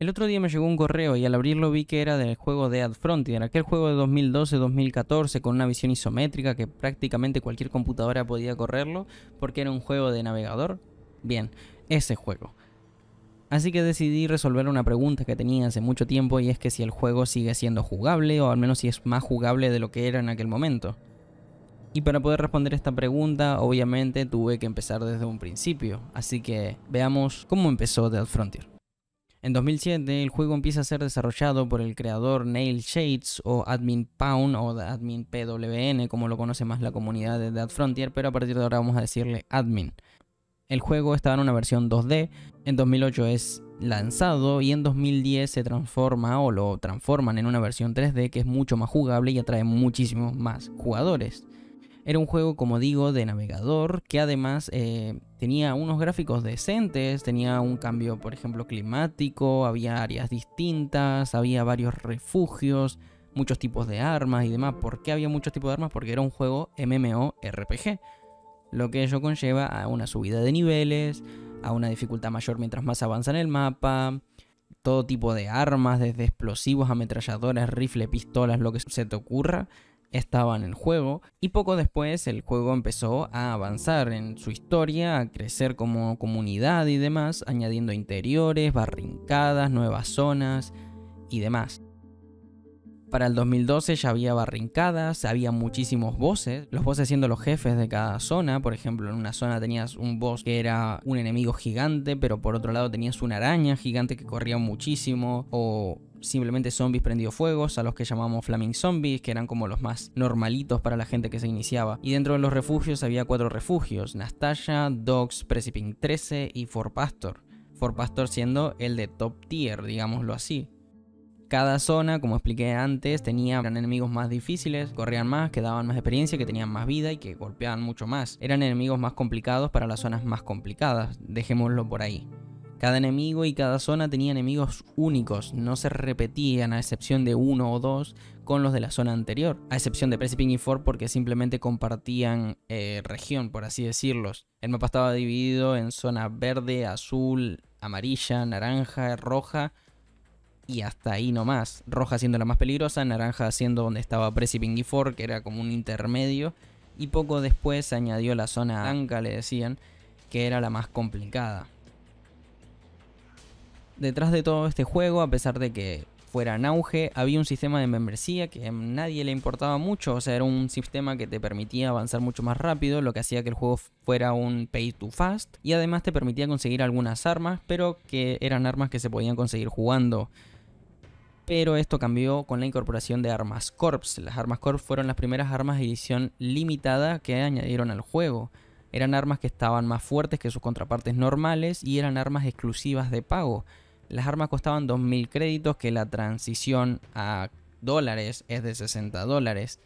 El otro día me llegó un correo y al abrirlo vi que era del juego Dead Frontier, aquel juego de 2012-2014 con una visión isométrica que prácticamente cualquier computadora podía correrlo porque era un juego de navegador. Bien, ese juego. Así que decidí resolver una pregunta que tenía hace mucho tiempo y es que si el juego sigue siendo jugable o al menos si es más jugable de lo que era en aquel momento. Y para poder responder esta pregunta obviamente tuve que empezar desde un principio, así que veamos cómo empezó Dead Frontier. En 2007 el juego empieza a ser desarrollado por el creador Nail Shades o Admin Pound o Admin PWN como lo conoce más la comunidad de Dead Frontier, pero a partir de ahora vamos a decirle Admin. El juego estaba en una versión 2D, en 2008 es lanzado y en 2010 se transforma o lo transforman en una versión 3D que es mucho más jugable y atrae muchísimos más jugadores. Era un juego, como digo, de navegador que además eh, tenía unos gráficos decentes, tenía un cambio, por ejemplo, climático, había áreas distintas, había varios refugios, muchos tipos de armas y demás. ¿Por qué había muchos tipos de armas? Porque era un juego MMORPG, lo que ello conlleva a una subida de niveles, a una dificultad mayor mientras más avanza en el mapa, todo tipo de armas, desde explosivos, ametralladoras, rifles, pistolas, lo que se te ocurra, estaban en juego y poco después el juego empezó a avanzar en su historia, a crecer como comunidad y demás, añadiendo interiores, barrincadas, nuevas zonas y demás. Para el 2012 ya había barrincadas, había muchísimos bosses, los bosses siendo los jefes de cada zona, por ejemplo, en una zona tenías un boss que era un enemigo gigante, pero por otro lado tenías una araña gigante que corría muchísimo, o simplemente zombies prendido fuegos, a los que llamamos flaming zombies, que eran como los más normalitos para la gente que se iniciaba. Y dentro de los refugios había cuatro refugios, Nastasha, Dogs, Preciping 13 y Forpastor. Pastor. Pastor siendo el de top tier, digámoslo así. Cada zona, como expliqué antes, tenía enemigos más difíciles, corrían más, que daban más experiencia, que tenían más vida y que golpeaban mucho más. Eran enemigos más complicados para las zonas más complicadas, dejémoslo por ahí. Cada enemigo y cada zona tenía enemigos únicos, no se repetían a excepción de uno o dos con los de la zona anterior, a excepción de Preciping y Ford porque simplemente compartían eh, región, por así decirlos. El mapa estaba dividido en zona verde, azul, amarilla, naranja, roja y hasta ahí nomás. Roja siendo la más peligrosa, naranja siendo donde estaba preciping y que era como un intermedio. Y poco después se añadió la zona blanca, le decían, que era la más complicada. Detrás de todo este juego, a pesar de que fuera en auge, había un sistema de membresía que a nadie le importaba mucho, o sea, era un sistema que te permitía avanzar mucho más rápido, lo que hacía que el juego fuera un pay to fast, y además te permitía conseguir algunas armas, pero que eran armas que se podían conseguir jugando pero esto cambió con la incorporación de Armas Corps. Las Armas Corps fueron las primeras armas de edición limitada que añadieron al juego. Eran armas que estaban más fuertes que sus contrapartes normales y eran armas exclusivas de pago. Las armas costaban 2.000 créditos, que la transición a dólares es de 60 dólares.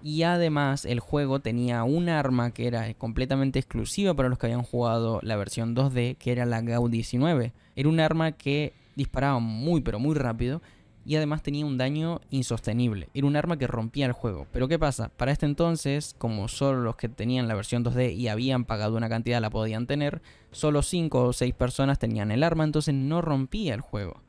Y además el juego tenía un arma que era completamente exclusiva para los que habían jugado la versión 2D, que era la GAU-19. Era un arma que disparaba muy pero muy rápido y además tenía un daño insostenible. Era un arma que rompía el juego. Pero ¿qué pasa? Para este entonces, como solo los que tenían la versión 2D y habían pagado una cantidad la podían tener, solo 5 o 6 personas tenían el arma, entonces no rompía el juego.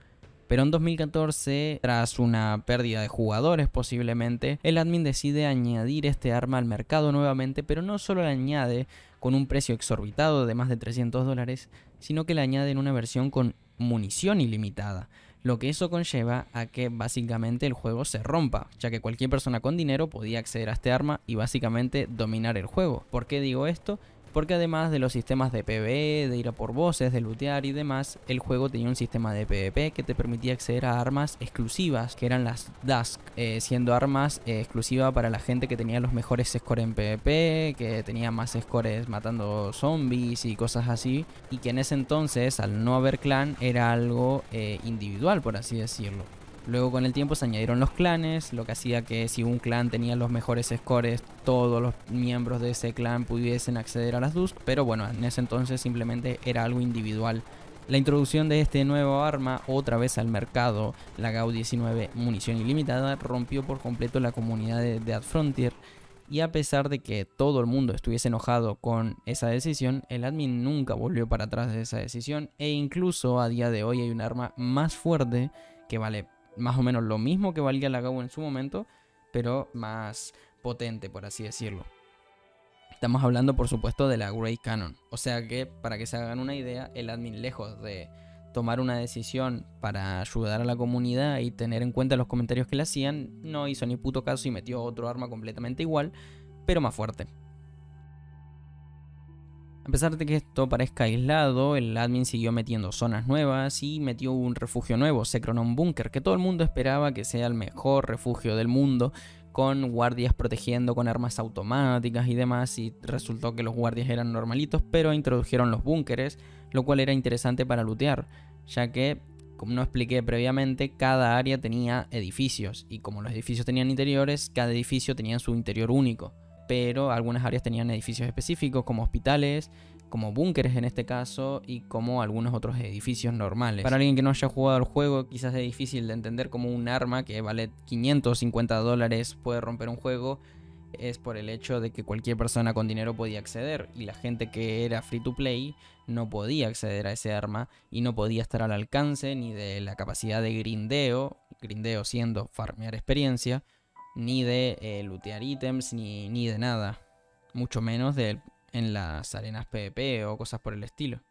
Pero en 2014, tras una pérdida de jugadores posiblemente, el admin decide añadir este arma al mercado nuevamente, pero no solo la añade con un precio exorbitado de más de 300 dólares, sino que la añade en una versión con munición ilimitada lo que eso conlleva a que básicamente el juego se rompa, ya que cualquier persona con dinero podía acceder a este arma y básicamente dominar el juego. ¿Por qué digo esto? porque además de los sistemas de PvE, de ir a por voces, de lootear y demás, el juego tenía un sistema de PvP que te permitía acceder a armas exclusivas, que eran las Dusk, eh, siendo armas eh, exclusivas para la gente que tenía los mejores scores en PvP, que tenía más scores matando zombies y cosas así, y que en ese entonces, al no haber clan, era algo eh, individual, por así decirlo. Luego con el tiempo se añadieron los clanes, lo que hacía que si un clan tenía los mejores scores, todos los miembros de ese clan pudiesen acceder a las Dusk, pero bueno, en ese entonces simplemente era algo individual. La introducción de este nuevo arma otra vez al mercado, la GAU-19 munición ilimitada, rompió por completo la comunidad de Dead Frontier y a pesar de que todo el mundo estuviese enojado con esa decisión, el admin nunca volvió para atrás de esa decisión e incluso a día de hoy hay un arma más fuerte que vale más o menos lo mismo que valía la GAU en su momento, pero más potente, por así decirlo. Estamos hablando, por supuesto, de la Grey Canon. O sea que, para que se hagan una idea, el admin, lejos de tomar una decisión para ayudar a la comunidad y tener en cuenta los comentarios que le hacían, no hizo ni puto caso y metió otro arma completamente igual, pero más fuerte. A pesar de que esto parezca aislado, el admin siguió metiendo zonas nuevas y metió un refugio nuevo, Secronon Bunker, que todo el mundo esperaba que sea el mejor refugio del mundo, con guardias protegiendo con armas automáticas y demás, y resultó que los guardias eran normalitos, pero introdujeron los búnkeres, lo cual era interesante para lootear, ya que, como no expliqué previamente, cada área tenía edificios, y como los edificios tenían interiores, cada edificio tenía su interior único pero algunas áreas tenían edificios específicos como hospitales, como búnkeres en este caso y como algunos otros edificios normales. Para alguien que no haya jugado al juego quizás es difícil de entender cómo un arma que vale 550 dólares puede romper un juego es por el hecho de que cualquier persona con dinero podía acceder y la gente que era free to play no podía acceder a ese arma y no podía estar al alcance ni de la capacidad de grindeo, grindeo siendo farmear experiencia, ni de eh, lootear ítems, ni, de nada. Mucho menos de, en las arenas PvP o cosas por el estilo.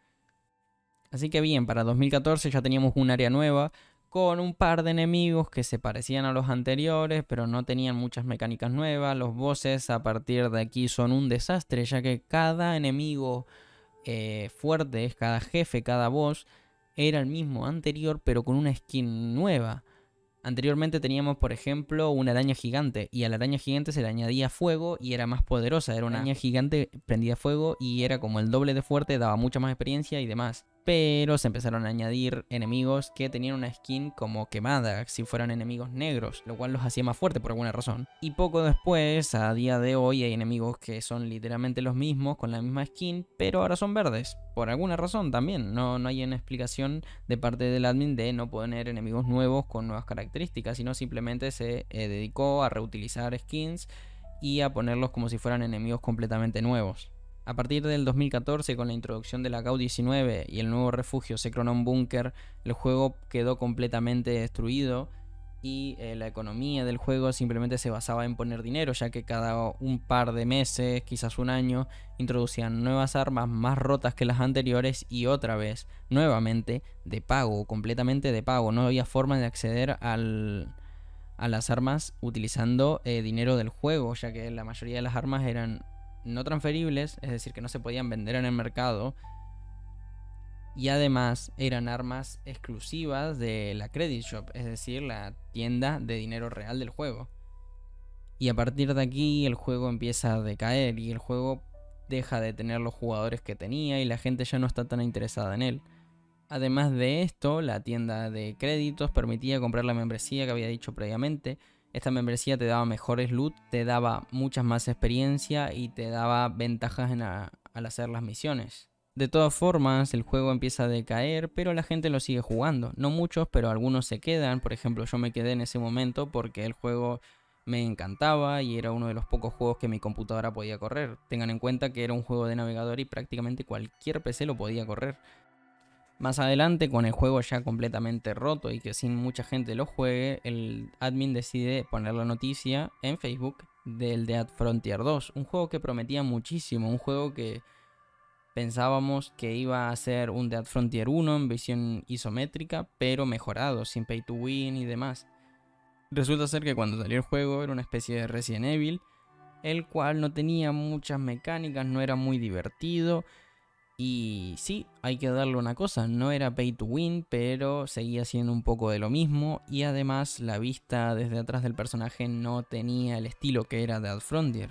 Así que bien, para 2014 ya teníamos un área nueva con un par de enemigos que se parecían a los anteriores, pero no tenían muchas mecánicas nuevas. Los bosses a partir de aquí son un desastre, ya que cada enemigo eh, fuerte, cada jefe, cada boss, era el mismo anterior, pero con una skin nueva. Anteriormente teníamos, por ejemplo, una araña gigante y a la araña gigante se le añadía fuego y era más poderosa. Era una araña gigante, prendía fuego y era como el doble de fuerte, daba mucha más experiencia y demás pero se empezaron a añadir enemigos que tenían una skin como quemada, si fueran enemigos negros, lo cual los hacía más fuertes por alguna razón. Y poco después, a día de hoy, hay enemigos que son literalmente los mismos, con la misma skin, pero ahora son verdes, por alguna razón también. No, hay una explicación de parte del admin de no poner enemigos nuevos con nuevas características, sino simplemente se eh, dedicó a reutilizar skins y a ponerlos como si fueran enemigos completamente nuevos. A partir del 2014, con la introducción de la gau 19 y el nuevo refugio Secronon Bunker, el juego quedó completamente destruido y eh, la economía del juego simplemente se basaba en poner dinero, ya que cada un par de meses, quizás un año, introducían nuevas armas más rotas que las anteriores y otra vez, nuevamente, de pago, completamente de pago. No había forma de acceder al, a las armas utilizando eh, dinero del juego, ya que la mayoría de las armas eran no transferibles, es decir, que no se podían vender en el mercado. Y además eran armas exclusivas de la Credit Shop, es decir, la tienda de dinero real del juego. Y a partir de aquí el juego empieza a decaer y el juego deja de tener los jugadores que tenía y la gente ya no está tan interesada en él. Además de esto, la tienda de créditos permitía comprar la membresía que había dicho previamente, esta membresía te daba mejores loot, te daba muchas más experiencia y te daba ventajas al hacer las misiones. De todas formas, el juego empieza a decaer, pero la gente lo sigue jugando. No muchos, pero algunos se quedan. Por ejemplo, yo me quedé en ese momento porque el juego me encantaba y era uno de los pocos juegos que mi computadora podía correr. Tengan en cuenta que era un juego de navegador y prácticamente cualquier PC lo podía correr. Más adelante, con el juego ya completamente roto y que sin mucha gente lo juegue, el admin decide poner la noticia en Facebook del Dead Frontier 2, un juego que prometía muchísimo, un juego que pensábamos que iba a ser un Dead Frontier 1 en visión isométrica, pero mejorado, sin pay to win y demás. Resulta ser que cuando salió el juego era una especie de Resident Evil, el cual no tenía muchas mecánicas, no era muy divertido, y sí, hay que darle una cosa, no era pay to win, pero seguía siendo un poco de lo mismo y además la vista desde atrás del personaje no tenía el estilo que era de Ad Frontier.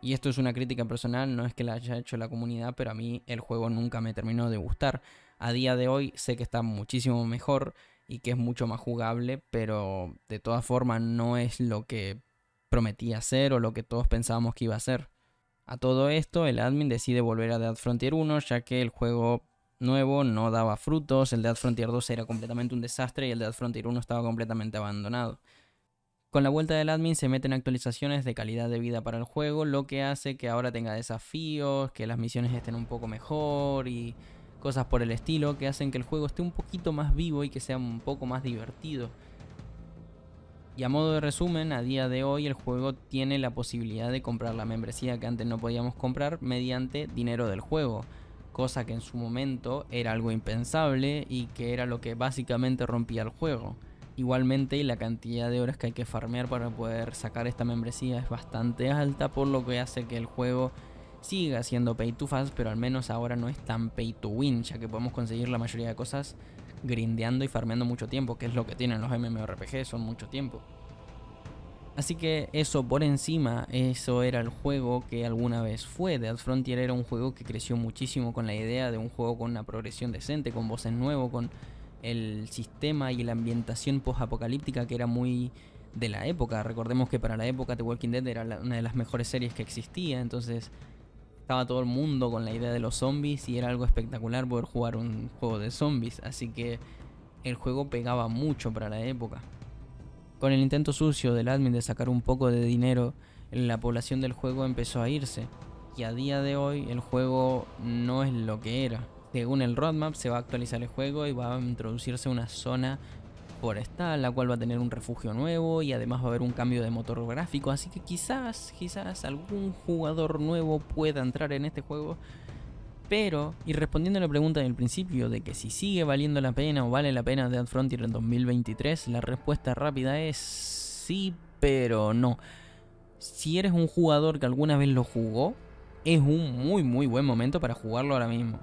Y esto es una crítica personal, no es que la haya hecho la comunidad, pero a mí el juego nunca me terminó de gustar. A día de hoy sé que está muchísimo mejor y que es mucho más jugable, pero de todas formas no es lo que prometía ser o lo que todos pensábamos que iba a ser. A todo esto, el admin decide volver a Dead Frontier 1, ya que el juego nuevo no daba frutos, el Dead Frontier 2 era completamente un desastre y el Dead Frontier 1 estaba completamente abandonado. Con la vuelta del admin se meten actualizaciones de calidad de vida para el juego, lo que hace que ahora tenga desafíos, que las misiones estén un poco mejor y cosas por el estilo, que hacen que el juego esté un poquito más vivo y que sea un poco más divertido. Y a modo de resumen, a día de hoy el juego tiene la posibilidad de comprar la membresía que antes no podíamos comprar mediante dinero del juego, cosa que en su momento era algo impensable y que era lo que básicamente rompía el juego. Igualmente la cantidad de horas que hay que farmear para poder sacar esta membresía es bastante alta, por lo que hace que el juego siga siendo pay to fast, pero al menos ahora no es tan pay to win, ya que podemos conseguir la mayoría de cosas grindeando y farmeando mucho tiempo, que es lo que tienen los MMORPG, son mucho tiempo. Así que eso por encima, eso era el juego que alguna vez fue. Dead Frontier era un juego que creció muchísimo con la idea de un juego con una progresión decente, con voces nuevos, con el sistema y la ambientación post-apocalíptica que era muy de la época. Recordemos que para la época The Walking Dead era una de las mejores series que existía, entonces estaba todo el mundo con la idea de los zombies y era algo espectacular poder jugar un juego de zombies, así que el juego pegaba mucho para la época. Con el intento sucio del admin de sacar un poco de dinero, la población del juego empezó a irse, y a día de hoy el juego no es lo que era. Según el roadmap se va a actualizar el juego y va a introducirse una zona esta la cual va a tener un refugio nuevo y además va a haber un cambio de motor gráfico, así que quizás, quizás algún jugador nuevo pueda entrar en este juego. Pero, y respondiendo a la pregunta del principio de que si sigue valiendo la pena o vale la pena Dead Frontier en 2023, la respuesta rápida es sí, pero no. Si eres un jugador que alguna vez lo jugó, es un muy muy buen momento para jugarlo ahora mismo.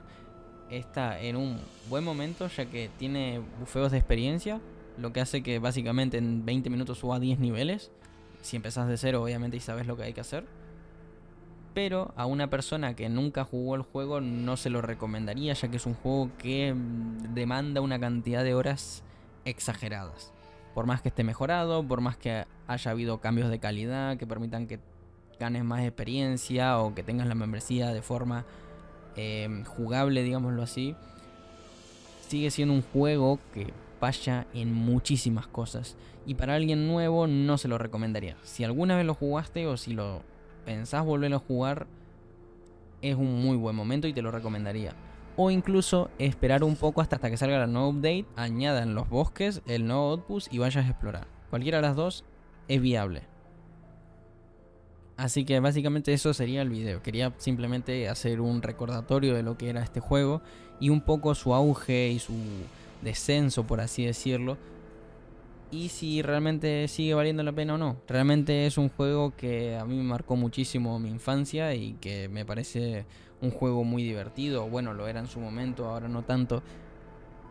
Está en un buen momento ya que tiene bufeos de experiencia, lo que hace que básicamente en 20 minutos suba 10 niveles. Si empezás de cero, obviamente, y sabes lo que hay que hacer. Pero a una persona que nunca jugó el juego no se lo recomendaría, ya que es un juego que demanda una cantidad de horas exageradas. Por más que esté mejorado, por más que haya habido cambios de calidad que permitan que ganes más experiencia o que tengas la membresía de forma eh, jugable, digámoslo así, sigue siendo un juego que falla en muchísimas cosas. Y para alguien nuevo no se lo recomendaría. Si alguna vez lo jugaste o si lo pensás volver a jugar, es un muy buen momento y te lo recomendaría. O incluso esperar un poco hasta, que salga la nueva update, añadan los bosques, el nuevo outpost y vayas a explorar. Cualquiera de las dos es viable. Así que básicamente eso sería el video. Quería simplemente hacer un recordatorio de lo que era este juego y un poco su auge y su descenso, por así decirlo, y si realmente sigue valiendo la pena o no. Realmente es un juego que a mí me marcó muchísimo mi infancia y que me parece un juego muy divertido. Bueno, lo era en su momento, ahora no tanto.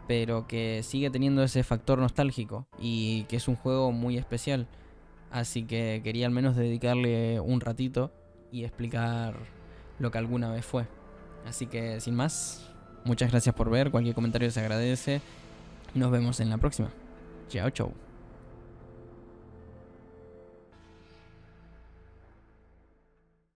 Pero que sigue teniendo ese factor nostálgico y que es un juego muy especial. Así que quería al menos dedicarle un ratito y explicar lo que alguna vez fue. Así que sin más, Muchas gracias por ver, cualquier comentario se agradece. Nos vemos en la próxima. Chao, chao.